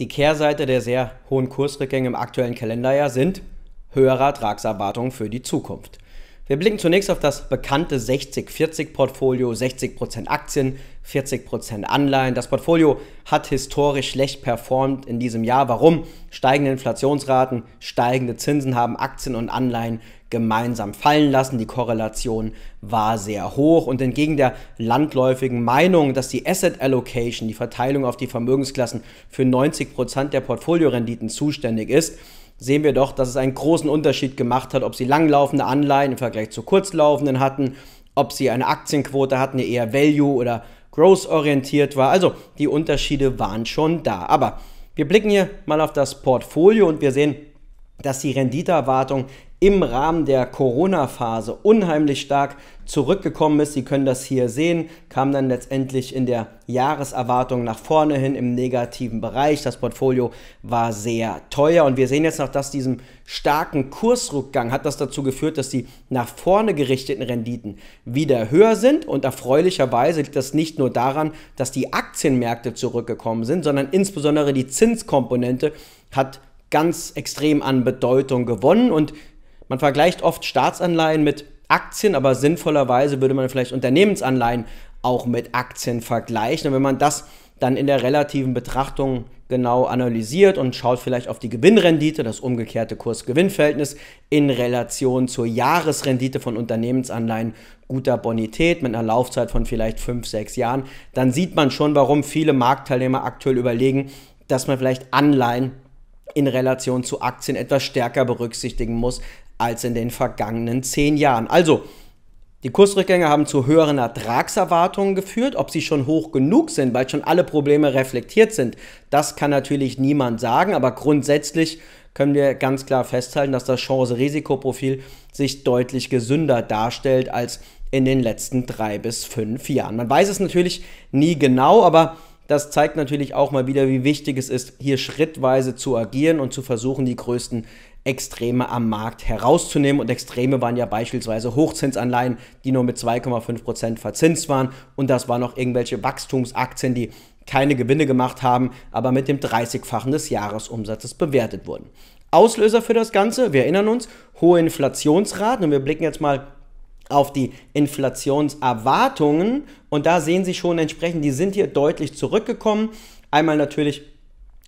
Die Kehrseite der sehr hohen Kursrückgänge im aktuellen Kalenderjahr sind höhere Ertragserwartungen für die Zukunft. Wir blicken zunächst auf das bekannte 60-40-Portfolio, 60%, -Portfolio, Aktien, 40% Anleihen. Das Portfolio hat historisch schlecht performt in diesem Jahr. Warum? Steigende Inflationsraten, steigende Zinsen haben Aktien und Anleihen gemeinsam fallen lassen. Die Korrelation war sehr hoch und entgegen der landläufigen Meinung, dass die Asset Allocation, die Verteilung auf die Vermögensklassen für 90% Prozent der Portfoliorenditen zuständig ist, sehen wir doch, dass es einen großen Unterschied gemacht hat, ob sie langlaufende Anleihen im Vergleich zu kurzlaufenden hatten, ob sie eine Aktienquote hatten, die eher Value oder Growth orientiert war. Also die Unterschiede waren schon da. Aber wir blicken hier mal auf das Portfolio und wir sehen, dass die Renditeerwartung im Rahmen der Corona-Phase unheimlich stark zurückgekommen ist. Sie können das hier sehen, kam dann letztendlich in der Jahreserwartung nach vorne hin im negativen Bereich. Das Portfolio war sehr teuer und wir sehen jetzt noch, dass diesem starken Kursrückgang hat das dazu geführt, dass die nach vorne gerichteten Renditen wieder höher sind und erfreulicherweise liegt das nicht nur daran, dass die Aktienmärkte zurückgekommen sind, sondern insbesondere die Zinskomponente hat ganz extrem an Bedeutung gewonnen und man vergleicht oft Staatsanleihen mit Aktien, aber sinnvollerweise würde man vielleicht Unternehmensanleihen auch mit Aktien vergleichen. Und wenn man das dann in der relativen Betrachtung genau analysiert und schaut vielleicht auf die Gewinnrendite, das umgekehrte Kurs-Gewinn-Verhältnis in Relation zur Jahresrendite von Unternehmensanleihen guter Bonität mit einer Laufzeit von vielleicht fünf, sechs Jahren, dann sieht man schon, warum viele Marktteilnehmer aktuell überlegen, dass man vielleicht Anleihen in Relation zu Aktien etwas stärker berücksichtigen muss als in den vergangenen zehn Jahren. Also, die Kursrückgänge haben zu höheren Ertragserwartungen geführt. Ob sie schon hoch genug sind, weil schon alle Probleme reflektiert sind, das kann natürlich niemand sagen. Aber grundsätzlich können wir ganz klar festhalten, dass das Chance-Risikoprofil sich deutlich gesünder darstellt als in den letzten drei bis fünf Jahren. Man weiß es natürlich nie genau, aber das zeigt natürlich auch mal wieder, wie wichtig es ist, hier schrittweise zu agieren und zu versuchen, die größten Extreme am Markt herauszunehmen. Und Extreme waren ja beispielsweise Hochzinsanleihen, die nur mit 2,5% Prozent verzinst waren. Und das waren auch irgendwelche Wachstumsaktien, die keine Gewinne gemacht haben, aber mit dem 30-fachen des Jahresumsatzes bewertet wurden. Auslöser für das Ganze, wir erinnern uns, hohe Inflationsraten. Und wir blicken jetzt mal auf die Inflationserwartungen. Und da sehen Sie schon entsprechend, die sind hier deutlich zurückgekommen. Einmal natürlich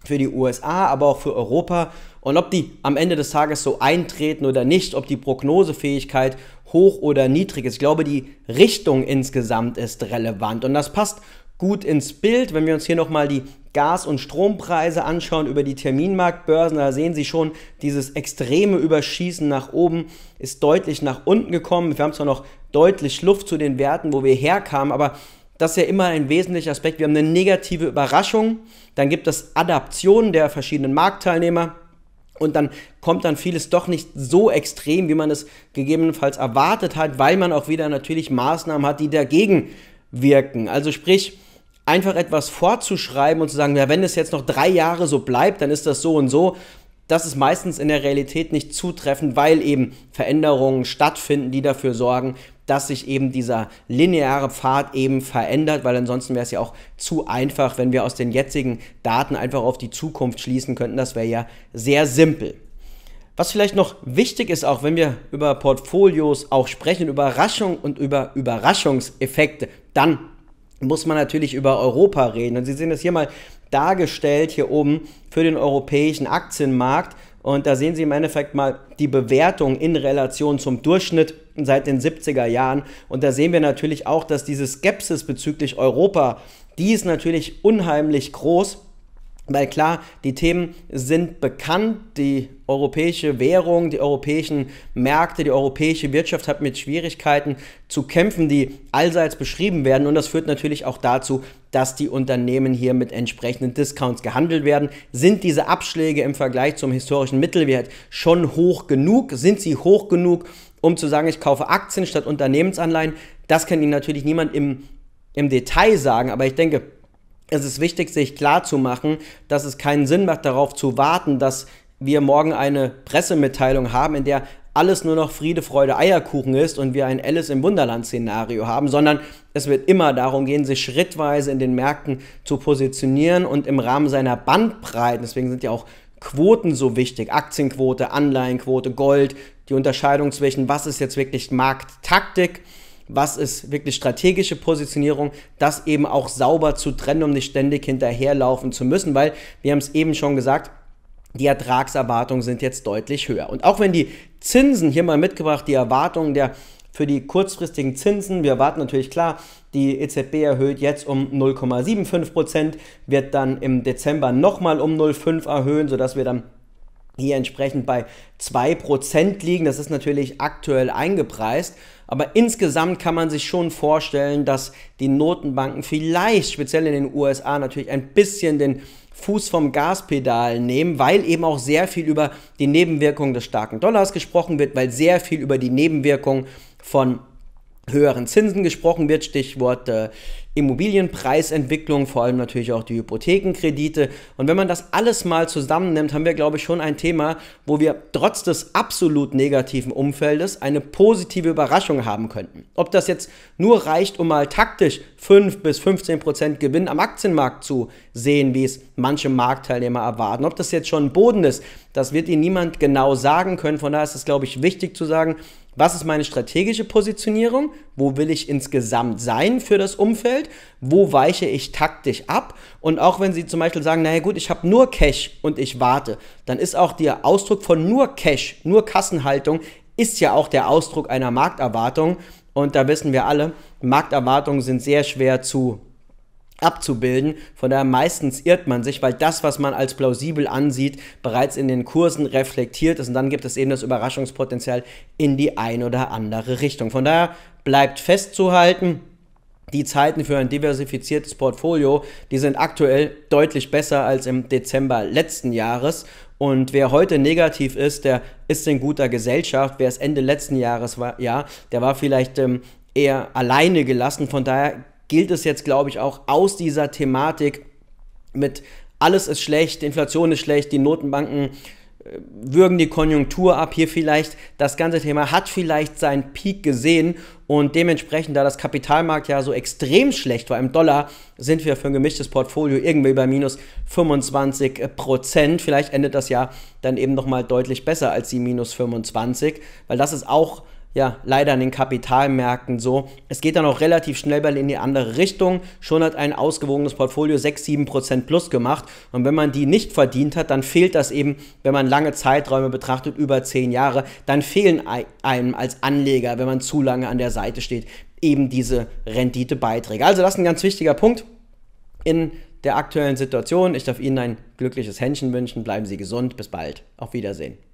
für die USA, aber auch für Europa. Und ob die am Ende des Tages so eintreten oder nicht, ob die Prognosefähigkeit hoch oder niedrig ist. Ich glaube, die Richtung insgesamt ist relevant. Und das passt gut ins Bild, wenn wir uns hier nochmal die Gas- und Strompreise anschauen über die Terminmarktbörsen, da sehen Sie schon, dieses extreme Überschießen nach oben ist deutlich nach unten gekommen. Wir haben zwar noch deutlich Luft zu den Werten, wo wir herkamen, aber das ist ja immer ein wesentlicher Aspekt. Wir haben eine negative Überraschung, dann gibt es Adaptionen der verschiedenen Marktteilnehmer und dann kommt dann vieles doch nicht so extrem, wie man es gegebenenfalls erwartet hat, weil man auch wieder natürlich Maßnahmen hat, die dagegen wirken. Also sprich, einfach etwas vorzuschreiben und zu sagen, ja, wenn es jetzt noch drei Jahre so bleibt, dann ist das so und so, das ist meistens in der Realität nicht zutreffend, weil eben Veränderungen stattfinden, die dafür sorgen, dass sich eben dieser lineare Pfad eben verändert, weil ansonsten wäre es ja auch zu einfach, wenn wir aus den jetzigen Daten einfach auf die Zukunft schließen könnten. Das wäre ja sehr simpel. Was vielleicht noch wichtig ist, auch wenn wir über Portfolios auch sprechen, Überraschung und über Überraschungseffekte, dann muss man natürlich über Europa reden. Und Sie sehen das hier mal dargestellt hier oben für den europäischen Aktienmarkt. Und da sehen Sie im Endeffekt mal die Bewertung in Relation zum Durchschnitt seit den 70er Jahren. Und da sehen wir natürlich auch, dass diese Skepsis bezüglich Europa, die ist natürlich unheimlich groß. Weil klar, die Themen sind bekannt, die europäische Währung, die europäischen Märkte, die europäische Wirtschaft hat mit Schwierigkeiten zu kämpfen, die allseits beschrieben werden. Und das führt natürlich auch dazu, dass die Unternehmen hier mit entsprechenden Discounts gehandelt werden. Sind diese Abschläge im Vergleich zum historischen Mittelwert schon hoch genug? Sind sie hoch genug, um zu sagen, ich kaufe Aktien statt Unternehmensanleihen? Das kann Ihnen natürlich niemand im, im Detail sagen, aber ich denke, es ist wichtig, sich klarzumachen, dass es keinen Sinn macht, darauf zu warten, dass wir morgen eine Pressemitteilung haben, in der alles nur noch Friede, Freude, Eierkuchen ist und wir ein Alice im Wunderland-Szenario haben, sondern es wird immer darum gehen, sich schrittweise in den Märkten zu positionieren und im Rahmen seiner Bandbreiten, deswegen sind ja auch Quoten so wichtig, Aktienquote, Anleihenquote, Gold, die Unterscheidung zwischen, was ist jetzt wirklich Markttaktik was ist wirklich strategische Positionierung, das eben auch sauber zu trennen, um nicht ständig hinterherlaufen zu müssen, weil wir haben es eben schon gesagt, die Ertragserwartungen sind jetzt deutlich höher. Und auch wenn die Zinsen hier mal mitgebracht, die Erwartungen der für die kurzfristigen Zinsen, wir erwarten natürlich klar, die EZB erhöht jetzt um 0,75 Prozent, wird dann im Dezember nochmal um 0,5 erhöhen, sodass wir dann hier entsprechend bei 2% liegen. Das ist natürlich aktuell eingepreist. Aber insgesamt kann man sich schon vorstellen, dass die Notenbanken vielleicht, speziell in den USA, natürlich ein bisschen den Fuß vom Gaspedal nehmen, weil eben auch sehr viel über die Nebenwirkungen des starken Dollars gesprochen wird, weil sehr viel über die Nebenwirkungen von höheren Zinsen gesprochen wird, Stichwort äh, Immobilienpreisentwicklung, vor allem natürlich auch die Hypothekenkredite. Und wenn man das alles mal zusammennimmt, haben wir, glaube ich, schon ein Thema, wo wir trotz des absolut negativen Umfeldes eine positive Überraschung haben könnten. Ob das jetzt nur reicht, um mal taktisch 5 bis 15 Prozent Gewinn am Aktienmarkt zu sehen, wie es manche Marktteilnehmer erwarten. Ob das jetzt schon ein Boden ist, das wird Ihnen niemand genau sagen können. Von daher ist es, glaube ich, wichtig zu sagen, was ist meine strategische Positionierung? Wo will ich insgesamt sein für das Umfeld? Wo weiche ich taktisch ab? Und auch wenn Sie zum Beispiel sagen, naja gut, ich habe nur Cash und ich warte, dann ist auch der Ausdruck von nur Cash, nur Kassenhaltung, ist ja auch der Ausdruck einer Markterwartung. Und da wissen wir alle, Markterwartungen sind sehr schwer zu abzubilden. Von daher meistens irrt man sich, weil das, was man als plausibel ansieht, bereits in den Kursen reflektiert ist und dann gibt es eben das Überraschungspotenzial in die ein oder andere Richtung. Von daher bleibt festzuhalten, die Zeiten für ein diversifiziertes Portfolio, die sind aktuell deutlich besser als im Dezember letzten Jahres. Und wer heute negativ ist, der ist in guter Gesellschaft. Wer es Ende letzten Jahres war, ja, der war vielleicht ähm, eher alleine gelassen. Von daher gilt es jetzt, glaube ich, auch aus dieser Thematik mit alles ist schlecht, Inflation ist schlecht, die Notenbanken äh, würgen die Konjunktur ab. Hier vielleicht, das ganze Thema hat vielleicht seinen Peak gesehen und dementsprechend, da das Kapitalmarkt ja so extrem schlecht war im Dollar, sind wir für ein gemischtes Portfolio irgendwie bei minus 25 Prozent. Vielleicht endet das ja dann eben nochmal deutlich besser als die minus 25, weil das ist auch ja, leider an den Kapitalmärkten so. Es geht dann auch relativ schnell mal in die andere Richtung. Schon hat ein ausgewogenes Portfolio 6, 7% plus gemacht. Und wenn man die nicht verdient hat, dann fehlt das eben, wenn man lange Zeiträume betrachtet, über 10 Jahre, dann fehlen einem als Anleger, wenn man zu lange an der Seite steht, eben diese Renditebeiträge. Also das ist ein ganz wichtiger Punkt in der aktuellen Situation. Ich darf Ihnen ein glückliches Händchen wünschen. Bleiben Sie gesund. Bis bald. Auf Wiedersehen.